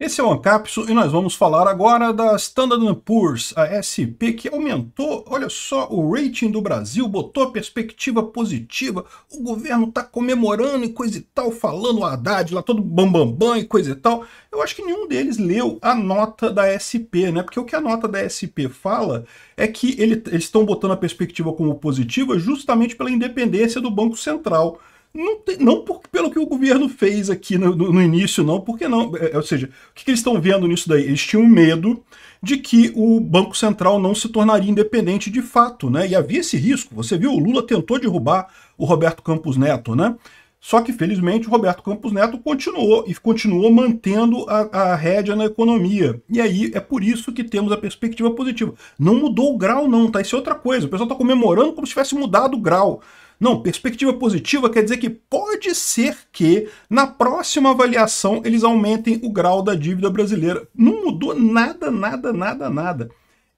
Esse é o Ancapsu e nós vamos falar agora da Standard Poor's, a SP, que aumentou, olha só, o rating do Brasil, botou perspectiva positiva, o governo está comemorando e coisa e tal, falando o Haddad lá todo bambambam bam, bam, e coisa e tal. Eu acho que nenhum deles leu a nota da SP, né? Porque o que a nota da SP fala é que ele, eles estão botando a perspectiva como positiva justamente pela independência do Banco Central. Não, tem, não por, pelo que o governo fez aqui no, no início, não, porque não. É, é, ou seja, o que, que eles estão vendo nisso daí? Eles tinham medo de que o Banco Central não se tornaria independente de fato, né? E havia esse risco. Você viu, o Lula tentou derrubar o Roberto Campos Neto, né? Só que, felizmente, o Roberto Campos Neto continuou e continuou mantendo a, a rédea na economia. E aí é por isso que temos a perspectiva positiva. Não mudou o grau, não, tá? Isso é outra coisa. O pessoal está comemorando como se tivesse mudado o grau. Não, perspectiva positiva quer dizer que pode ser que na próxima avaliação eles aumentem o grau da dívida brasileira. Não mudou nada, nada, nada, nada.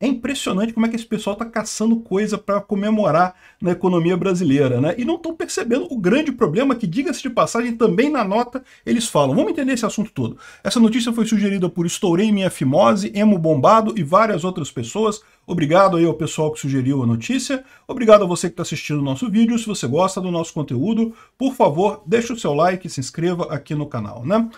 É impressionante como é que esse pessoal está caçando coisa para comemorar na economia brasileira, né? E não estão percebendo o grande problema que, diga-se de passagem, também na nota eles falam. Vamos entender esse assunto todo. Essa notícia foi sugerida por Estourei Minha Fimose, Emo Bombado e várias outras pessoas. Obrigado aí ao pessoal que sugeriu a notícia. Obrigado a você que está assistindo o nosso vídeo. Se você gosta do nosso conteúdo, por favor, deixe o seu like e se inscreva aqui no canal, né?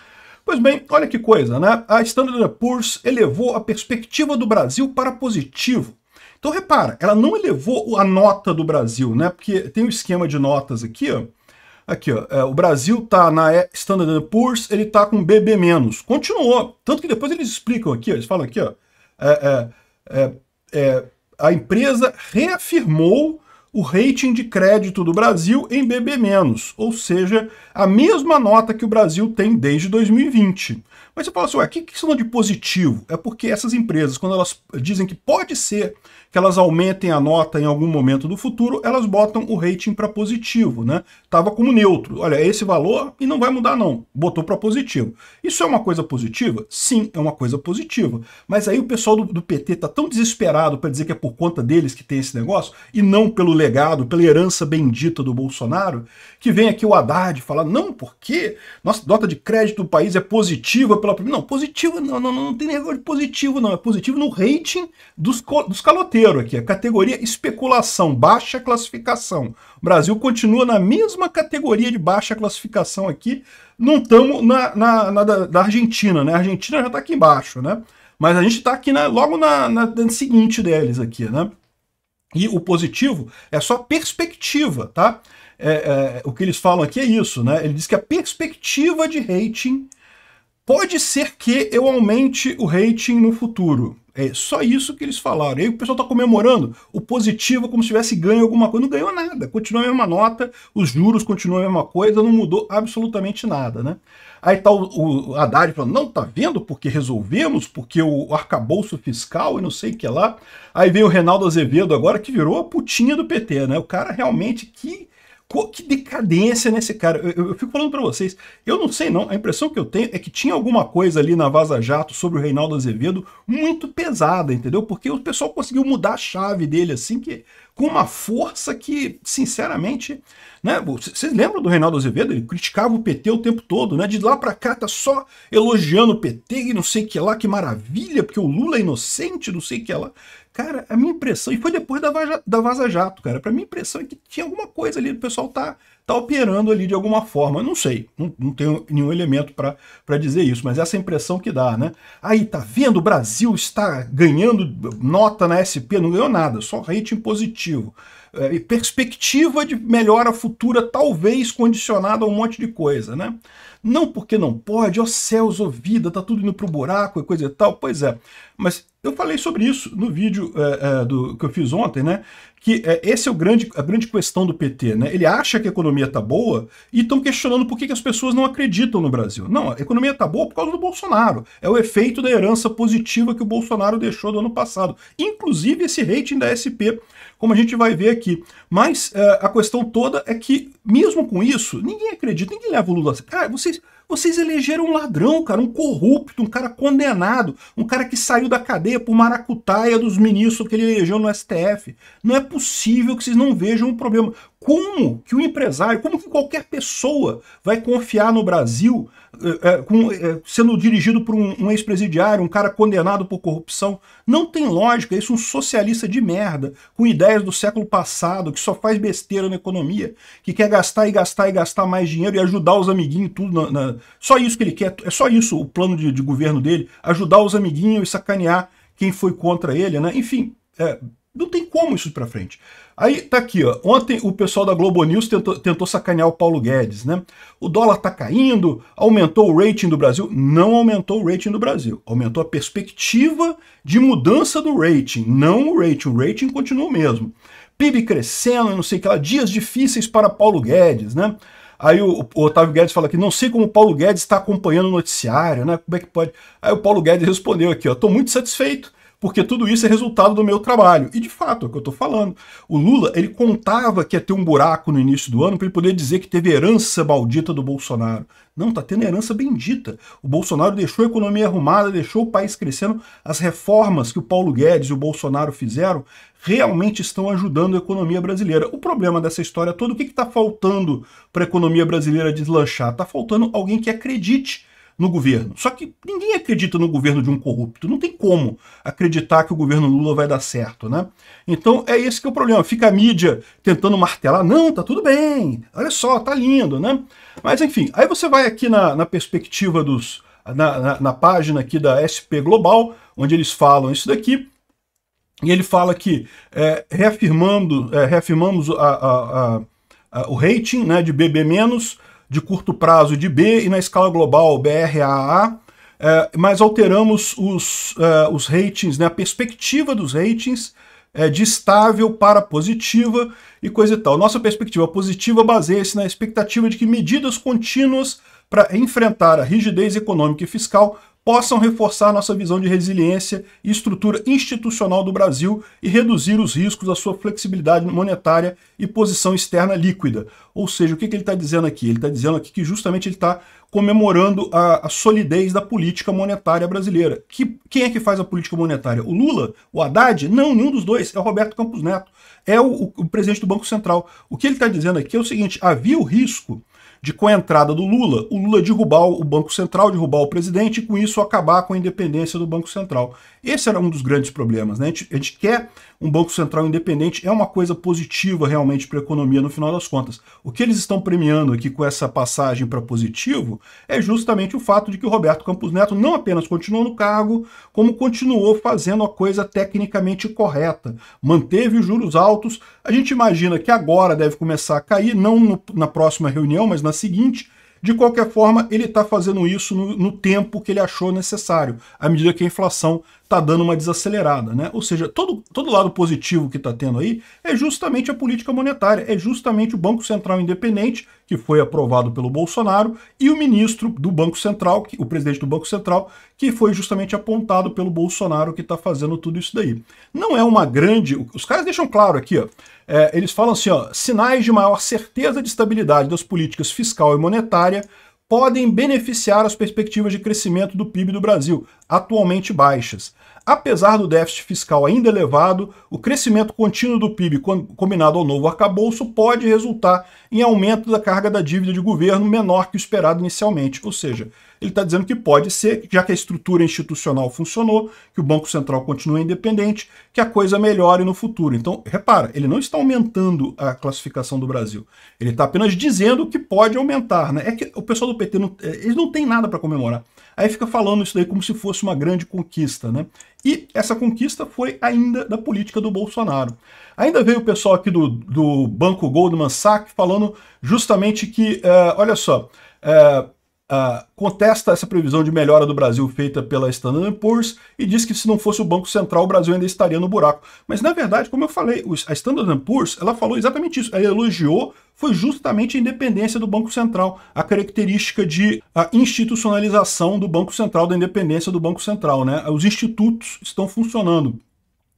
Pois bem, olha que coisa, né? A Standard Poor's elevou a perspectiva do Brasil para positivo. Então repara, ela não elevou a nota do Brasil, né? Porque tem um esquema de notas aqui, ó. Aqui, ó, é, o Brasil tá na é, Standard Poor's, ele tá com BB-. Continuou. Tanto que depois eles explicam aqui, ó, eles falam aqui, ó, é, é, é, é a empresa reafirmou o rating de crédito do Brasil em BB-, ou seja, a mesma nota que o Brasil tem desde 2020. Mas você fala assim, ué, o que, que isso de positivo? É porque essas empresas, quando elas dizem que pode ser que elas aumentem a nota em algum momento do futuro, elas botam o rating para positivo, né? Tava como neutro. Olha, é esse valor e não vai mudar não. Botou para positivo. Isso é uma coisa positiva? Sim, é uma coisa positiva. Mas aí o pessoal do, do PT tá tão desesperado para dizer que é por conta deles que tem esse negócio e não pelo legado, pela herança bendita do Bolsonaro, que vem aqui o Haddad falar, não, porque nossa nota de crédito do país é positiva pela primeira. Não, positiva não, não, não, não tem negócio de positivo, não. É positivo no rating dos, dos caloteiros aqui, a categoria especulação, baixa classificação. O Brasil continua na mesma categoria de baixa classificação aqui. Não estamos na, na, na da, da, Argentina, né? A Argentina já está aqui embaixo, né? Mas a gente está aqui na, logo na, na seguinte deles aqui, né? E o positivo é só perspectiva, tá? É, é, o que eles falam aqui é isso, né? Ele diz que a perspectiva de rating pode ser que eu aumente o rating no futuro. É só isso que eles falaram. E aí o pessoal está comemorando o positivo como se tivesse ganho alguma coisa. Não ganhou nada. Continua a mesma nota, os juros continuam a mesma coisa, não mudou absolutamente nada, né? Aí está o, o Haddad falando, não, tá vendo? Porque resolvemos, porque o arcabouço fiscal e não sei o que lá. Aí vem o Reinaldo Azevedo agora, que virou a putinha do PT, né? O cara realmente, que que decadência nesse né, cara. Eu, eu, eu fico falando para vocês, eu não sei não, a impressão que eu tenho é que tinha alguma coisa ali na Vaza Jato sobre o Reinaldo Azevedo muito pesada, entendeu? Porque o pessoal conseguiu mudar a chave dele assim, que com uma força que, sinceramente, né? Vocês lembram do Reinaldo Azevedo? Ele criticava o PT o tempo todo, né? De lá para cá tá só elogiando o PT e não sei o que lá, que maravilha, porque o Lula é inocente, não sei o que lá. Cara, a minha impressão, e foi depois da, vaza da Vaza Jato, cara, pra minha impressão é que tinha alguma coisa ali, o pessoal tá está operando ali de alguma forma. Eu não sei, não, não tenho nenhum elemento para dizer isso, mas essa é impressão que dá, né? Aí, tá vendo? O Brasil está ganhando nota na SP, não ganhou nada, só rating positivo. É, perspectiva de melhora futura, talvez condicionada a um monte de coisa, né? Não porque não pode, ó céus, ó vida, tá tudo indo pro buraco e coisa e tal. Pois é, mas eu falei sobre isso no vídeo é, é, do, que eu fiz ontem, né? Que é, esse é o grande, a grande questão do PT, né? Ele acha que a economia economia está boa e estão questionando por que, que, as pessoas não acreditam no Brasil. Não, a economia está boa por causa do Bolsonaro. É o efeito da herança positiva que o Bolsonaro deixou do ano passado. Inclusive esse rating da SP, como a gente vai ver aqui. Mas é, a questão toda é que, mesmo com isso, ninguém acredita, ninguém leva o Lula. Cara, vocês, vocês elegeram um ladrão, cara, um corrupto, um cara condenado, um cara que saiu da cadeia por maracutaia dos ministros que ele elegeu no STF. Não é possível que vocês não vejam o um problema como que o empresário, como que qualquer pessoa vai confiar no Brasil é, com, é, sendo dirigido por um, um ex-presidiário, um cara condenado por corrupção? Não tem lógica, isso é um socialista de merda, com ideias do século passado, que só faz besteira na economia, que quer gastar e gastar e gastar mais dinheiro e ajudar os amiguinhos, tudo. Na, na... Só isso que ele quer, é só isso o plano de, de governo dele, ajudar os amiguinhos e sacanear quem foi contra ele, né? Enfim, é, não tem como isso ir frente. Aí tá aqui, ó. Ontem o pessoal da Globo News tentou, tentou sacanear o Paulo Guedes, né? O dólar tá caindo, aumentou o rating do Brasil. Não aumentou o rating do Brasil. Aumentou a perspectiva de mudança do rating, não o rating. O rating continua o mesmo. PIB crescendo, não sei o que lá, dias difíceis para Paulo Guedes, né? Aí o, o, Otávio Guedes fala que não sei como o Paulo Guedes está acompanhando o noticiário, né? Como é que pode? Aí o Paulo Guedes respondeu aqui, ó, tô muito satisfeito porque tudo isso é resultado do meu trabalho. E de fato, é o que eu estou falando. O Lula, ele contava que ia ter um buraco no início do ano para ele poder dizer que teve herança maldita do Bolsonaro. Não, está tendo herança bendita. O Bolsonaro deixou a economia arrumada, deixou o país crescendo. As reformas que o Paulo Guedes e o Bolsonaro fizeram realmente estão ajudando a economia brasileira. O problema dessa história toda, o que está faltando para a economia brasileira deslanchar? Está faltando alguém que acredite no governo. Só que ninguém acredita no governo de um corrupto. Não tem como acreditar que o governo Lula vai dar certo, né? Então é esse que é o problema. Fica a mídia tentando martelar. Não, tá tudo bem. Olha só, tá lindo, né? Mas enfim, aí você vai aqui na, na perspectiva dos. Na, na, na página aqui da SP Global, onde eles falam isso daqui, e ele fala que é, reafirmando, é, reafirmamos a, a, a, o rating né, de BB- de curto prazo de B e na escala global BRAA, é, mas alteramos os, é, os ratings, né, a perspectiva dos ratings é, de estável para positiva e coisa e tal. Nossa perspectiva positiva baseia-se na expectativa de que medidas contínuas para enfrentar a rigidez econômica e fiscal possam reforçar nossa visão de resiliência e estrutura institucional do Brasil e reduzir os riscos da sua flexibilidade monetária e posição externa líquida. Ou seja, o que, que ele está dizendo aqui? Ele está dizendo aqui que justamente ele está comemorando a, a, solidez da política monetária brasileira. Que, quem é que faz a política monetária? O Lula? O Haddad? Não, nenhum dos dois. É o Roberto Campos Neto. É o, o, o presidente do Banco Central. O que ele está dizendo aqui é o seguinte, havia o risco de com a entrada do Lula, o Lula derrubar o Banco Central, derrubar o presidente e com isso acabar com a independência do Banco Central. Esse era um dos grandes problemas. Né? a gente, a gente quer um Banco Central independente é uma coisa positiva realmente para a economia no final das contas. O que eles estão premiando aqui com essa passagem para positivo é justamente o fato de que o Roberto Campos Neto não apenas continuou no cargo, como continuou fazendo a coisa tecnicamente correta, manteve os juros altos. A gente imagina que agora deve começar a cair, não no, na próxima reunião, mas na seguinte de qualquer forma, ele está fazendo isso no, no, tempo que ele achou necessário, à medida que a inflação está dando uma desacelerada. Né? Ou seja, todo, todo lado positivo que está tendo aí é justamente a política monetária, é justamente o Banco Central independente que foi aprovado pelo Bolsonaro, e o ministro do Banco Central, o presidente do Banco Central, que foi justamente apontado pelo Bolsonaro que está fazendo tudo isso daí. Não é uma grande. Os caras deixam claro aqui, ó. É, eles falam assim: ó, sinais de maior certeza de estabilidade das políticas fiscal e monetária podem beneficiar as perspectivas de crescimento do PIB do Brasil, atualmente baixas. Apesar do déficit fiscal ainda elevado, o crescimento contínuo do PIB combinado ao novo arcabouço pode resultar em aumento da carga da dívida de governo menor que o esperado inicialmente. Ou seja, ele está dizendo que pode ser, já que a estrutura institucional funcionou, que o Banco Central continua independente, que a coisa melhore no futuro. Então, repara, ele não está aumentando a classificação do Brasil. Ele está apenas dizendo que pode aumentar. Né? É que o pessoal do PT não, é, eles não tem nada para comemorar. Aí fica falando isso daí como se fosse uma grande conquista, né? E essa conquista foi ainda da política do Bolsonaro. Ainda veio o pessoal aqui do, do Banco Goldman Sachs falando justamente que, uh, olha só, uh, uh, contesta essa previsão de melhora do Brasil feita pela Standard Poor's e diz que se não fosse o Banco Central, o Brasil ainda estaria no buraco. Mas, na verdade, como eu falei, a Standard Poor's ela falou exatamente isso. Ela elogiou foi justamente a independência do Banco Central, a característica de a institucionalização do Banco Central, da independência do Banco Central. Né? Os institutos estão funcionando.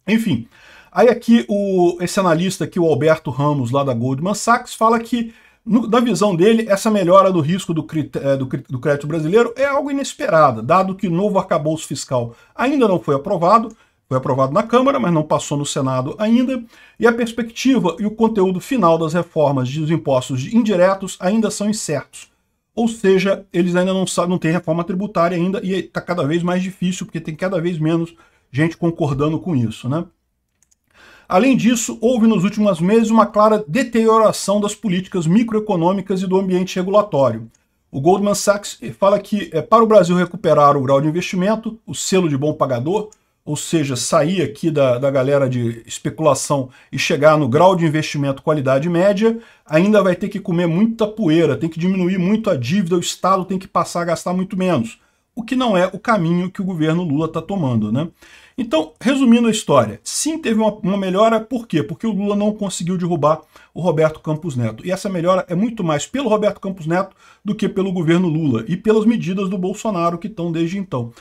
Enfim, aí aqui o, esse analista aqui, o Alberto Ramos, lá da Goldman Sachs, fala que no, da visão dele, essa melhora do risco do, é, do, do crédito brasileiro é algo inesperada, dado que o novo arcabouço fiscal ainda não foi aprovado, foi aprovado na Câmara, mas não passou no Senado ainda, e a perspectiva e o conteúdo final das reformas dos impostos indiretos ainda são incertos. Ou seja, eles ainda não têm não reforma tributária ainda, e está cada vez mais difícil, porque tem cada vez menos gente concordando com isso, né? Além disso, houve nos últimos meses uma clara deterioração das políticas microeconômicas e do ambiente regulatório. O Goldman Sachs fala que é para o Brasil recuperar o grau de investimento, o selo de bom pagador, ou seja, sair aqui da, da galera de especulação e chegar no grau de investimento qualidade média, ainda vai ter que comer muita poeira, tem que diminuir muito a dívida, o Estado tem que passar a gastar muito menos o que não é o caminho que o governo Lula está tomando. Né? Então, resumindo a história, sim teve uma, uma, melhora, por quê? Porque o Lula não conseguiu derrubar o Roberto Campos Neto. E essa melhora é muito mais pelo Roberto Campos Neto do que pelo governo Lula e pelas medidas do Bolsonaro que estão desde então.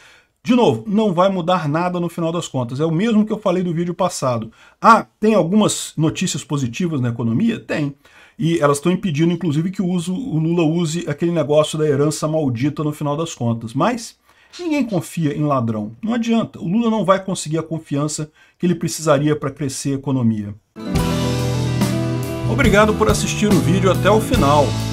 De novo, não vai mudar nada no final das contas. É o mesmo que eu falei do vídeo passado. Ah, tem algumas notícias positivas na economia? Tem. E elas estão impedindo, inclusive, que o, uso, o Lula use aquele negócio da herança maldita no final das contas. Mas ninguém confia em ladrão. Não adianta. O Lula não vai conseguir a confiança que ele precisaria para crescer a economia. Obrigado por assistir o vídeo até o final.